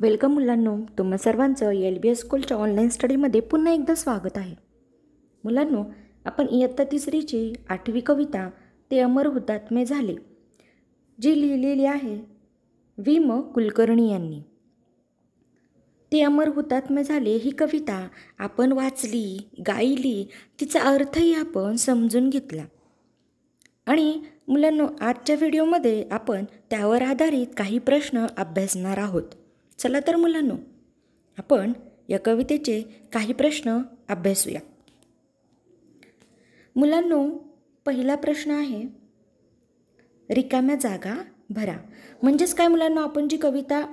welcome मुलांनो तुम्हा सर्वांचं एल बी एस स्कूलच्या ऑनलाईन स्टडीमध्ये पुन्हा एकदा स्वागत आहे मुलांनो आपण इयत्ता तिसरीची आठवी कविता ते अमर हुतात्मे झाले जी लिहिलेली आहे वि म कुलकर्णी यांनी ते अमर हुतात्मे झाले ही कविता आपण वाचली गायली तिचा अर्थही आपण समजून घेतला आणि मुलांनो आजच्या व्हिडिओमध्ये आपण त्यावर आधारित काही प्रश्न अभ्यासणार आहोत चला तर मुलांनो आपण या कवितेचे काही प्रश्न अभ्यासूया मुलांनो पहिला प्रश्न आहे रिकाम्या जागा भरा म्हणजेच काय मुलांना आपण जी कविता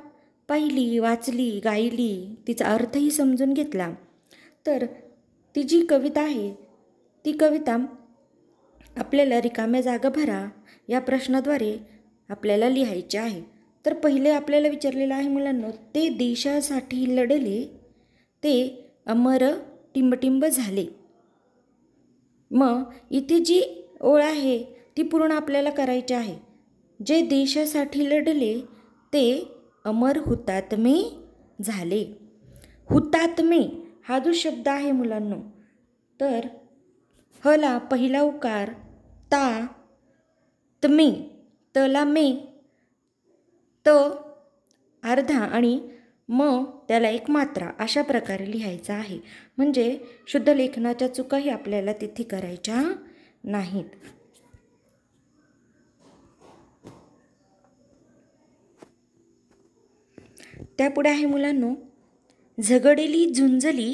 पाहिली वाचली गायली तिचा अर्थही समजून घेतला तर ती जी कविता आहे ती कविता आपल्याला रिकाम्या जागा भरा या प्रश्नाद्वारे आपल्याला लिहायची आहे तर पहिले आपल्याला विचारलेलं आहे मुलांनो ते देशासाठी लढले ते अमर टिंबटिंब झाले मग इथे जी ओळ आहे ती पूर्ण आपल्याला करायची आहे जे देशासाठी लढले ते अमर हुतात्मे झाले हुतात्मे हा जो शब्द आहे मुलांनो तर हला पहिला उकार ता तमे तला मे त अर्धा आणि म त्याला एक मात्रा अशा प्रकारे लिहायचा आहे म्हणजे शुद्ध लेखनाच्या चुकाही आपल्याला तिथे करायच्या नाहीत त्यापुढे आहे मुलांनो झगडेली झुंजली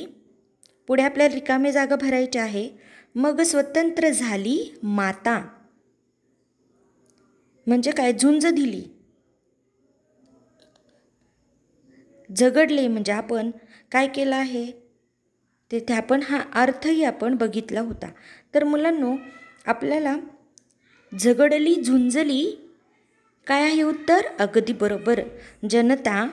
पुढे आपल्याला रिकामे जागा भरायचे आहे मग स्वतंत्र झाली माता म्हणजे काय झुंज दिली झगडले म्हणजे आपण काय केलं आहे तेथे आपण हा अर्थही आपण बघितला होता तर मुलांनो आपल्याला झगडली झुंजली काय आहे उत्तर अगदी बरोबर जनता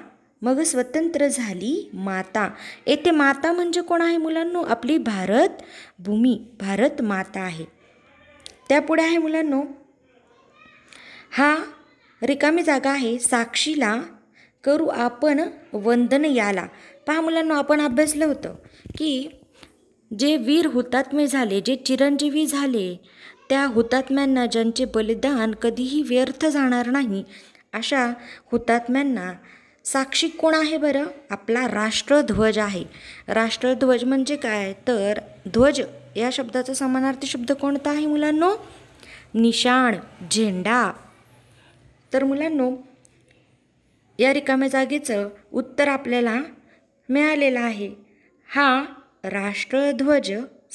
मग स्वतंत्र झाली माता येथे माता म्हणजे कोण आहे मुलांनो आपली भारत भूमी भारत माता आहे त्यापुढे आहे मुलांनो हा रिकामी जागा आहे साक्षीला करू आपण वंदन याला पहा मुलांना आपण अभ्यासलं होतं की जे वीर हुतात्मे झाले जे चिरंजीवी झाले त्या हुतात्म्यांना ज्यांचे बलिदान कधीही व्यर्थ जाणार नाही अशा हुतात्म्यांना साक्षी कोण आहे बरं आपला राष्ट्रध्वज आहे राष्ट्रध्वज म्हणजे काय तर ध्वज या शब्दाचा समानार्थी शब्द कोणता आहे मुलांनो निशाण झेंडा तर मुलांनो या रिकाम्या जागेचं उत्तर आपल्याला मिळालेलं आहे हा राष्ट्रध्वज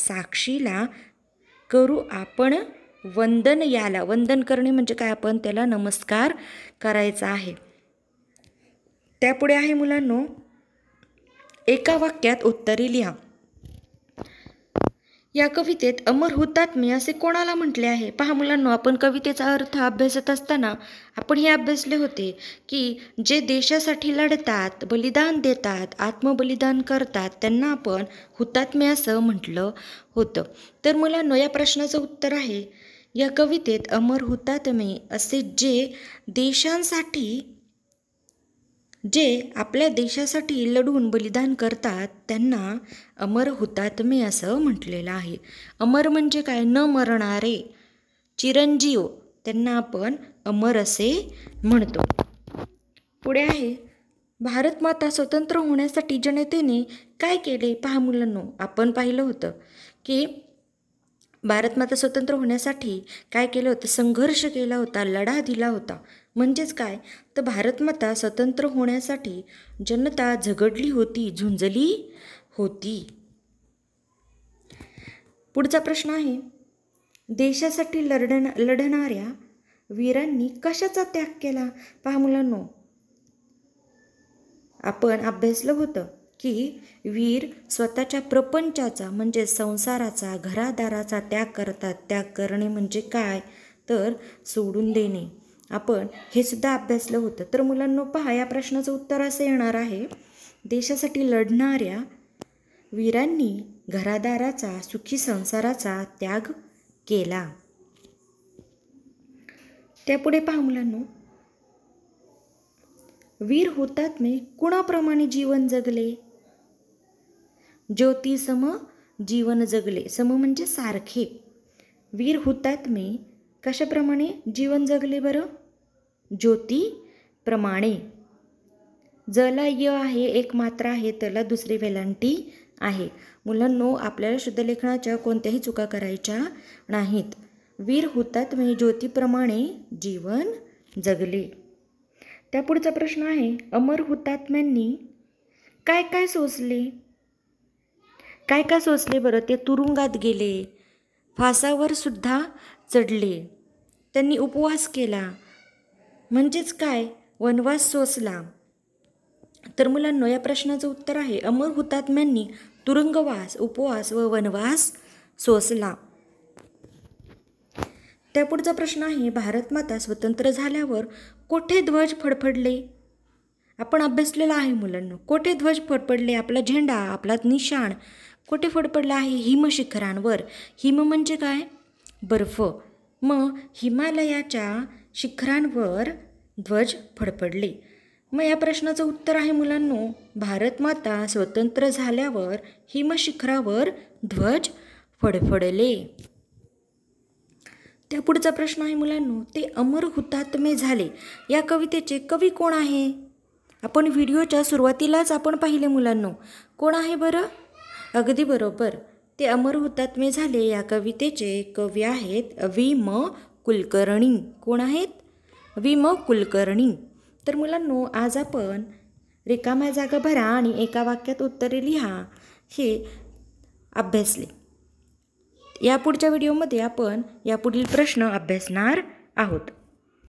साक्षीला करू आपण वंदन याला वंदन करणे म्हणजे काय आपण त्याला नमस्कार करायचा आहे त्यापुढे आहे मुलांनो एका वाक्यात उत्तरे लिहा या कवितेत अमर हुतात्मे असे कोणाला म्हटले आहे पहा मुलांनो आपण कवितेचा अर्थ अभ्यासत असताना आपण हे अभ्यासले होते की जे देशासाठी लढतात बलिदान देतात आत्मबलिदान करतात त्यांना आपण हुतात्मे असं म्हटलं होतं तर मुलांनो या प्रश्नाचं उत्तर आहे या कवितेत अमर हुतात्मे असे जे देशांसाठी जे आपल्या देशासाठी लढून बलिदान करतात त्यांना अमर होतात मी असं म्हटलेलं आहे अमर म्हणजे काय न मरणारे चिरंजीव त्यांना आपण अमर असे म्हणतो पुढे आहे भारतमाता स्वतंत्र होण्यासाठी जनतेने काय केले पहा मुलांनो आपण पाहिलं होतं की भारतमाता स्वतंत्र होण्यासाठी काय केलं होतं संघर्ष केला होता लढा दिला होता म्हणजेच काय तर भारतमाता स्वतंत्र होण्यासाठी जनता झगडली होती झुंजली होती पुढचा प्रश्न आहे देशासाठी लढण लढणाऱ्या वीरांनी कशाचा त्याग केला पहा मुलांनो आपण अभ्यासलं होतं की वीर स्वतःच्या प्रपंचाचा म्हणजे संसाराचा घरादाराचा त्याग करतात त्याग करणे म्हणजे काय तर सोडून देणे आपण हे सुद्धा अभ्यासलं होतं तर मुलांनो पहा या प्रश्नाचं उत्तर असं येणार आहे देशासाठी लढणाऱ्या वीरांनी घरादाराचा सुखी संसाराचा त्याग केला त्यापुढे पहा मुलांनो वीर होतात मी म्हणजे कुणाप्रमाणे जीवन जगले ज्योती सम जीवन जगले सम म्हणजे सारखे वीर हुतात्मे कशाप्रमाणे जीवन जगले बरं प्रमाणे जला य आहे एक मात्रा आहे त्याला दुसरी वेलांटी आहे मुलांनो आपल्याला शुद्धलेखनाच्या कोणत्याही चुका करायच्या नाहीत वीर हुतात म्हणजे ज्योतीप्रमाणे जीवन जगले त्या पुढचा प्रश्न आहे अमर हुतात्म्यांनी काय काय सोसले काय काय सोचले बरं ते तुरुंगात गेले फासावर सुद्धा चढले त्यांनी उपवास केला म्हणजेच काय वनवास सोसला तर मुलांना या प्रश्नाचं उत्तर आहे अमर हुतात्म्यांनी तुरुंगवास उपवास व वनवास सोसला त्यापुढचा प्रश्न आहे भारतमाता स्वतंत्र झाल्यावर कोठे ध्वज फडफडले आपण अभ्यासलेला आहे मुलांना कोठे ध्वज फडफडले आपला झेंडा आपला निशाण कुठे फड आहे हिमशिखरांवर हिम म्हणजे काय बर्फ मग हिमालयाच्या शिखरांवर ध्वज फडफडले मग या प्रश्नाचं उत्तर आहे मुलांनो भारतमाता स्वतंत्र झाल्यावर हिमशिखरावर ध्वज फडफडले त्या पुढचा प्रश्न आहे मुलांनो ते अमर हुतात्मे झाले या कवितेचे कवी कोण आहे आपण व्हिडिओच्या सुरुवातीलाच आपण पाहिले मुलांनो कोण आहे बरं अगदी बरोबर ते अमर हुतात्मे झाले या कवितेचे कवी आहेत वि म कुलकर्णी कोण आहेत वि म कुलकर्णी तर मुलांनो आज आपण रिकाम्या जागा भरा आणि एका वाक्यात उत्तरे लिहा हे अभ्यासले यापुढच्या व्हिडिओमध्ये आपण यापुढील प्रश्न अभ्यासणार आहोत